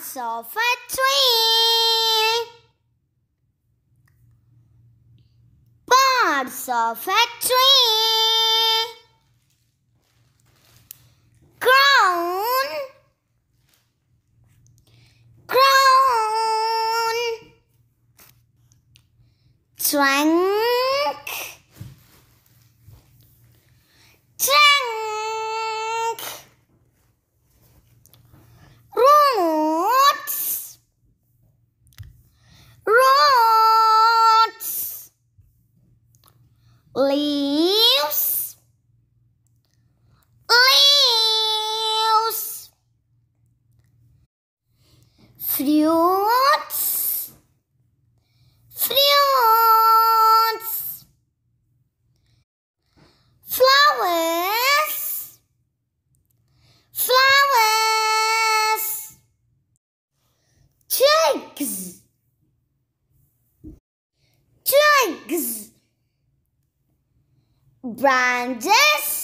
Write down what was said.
parts of a tree. Parts of a tree. Crown. Crown. Trunk. leaves, leaves, fruits, fruits, flowers, flowers, twigs, twigs branches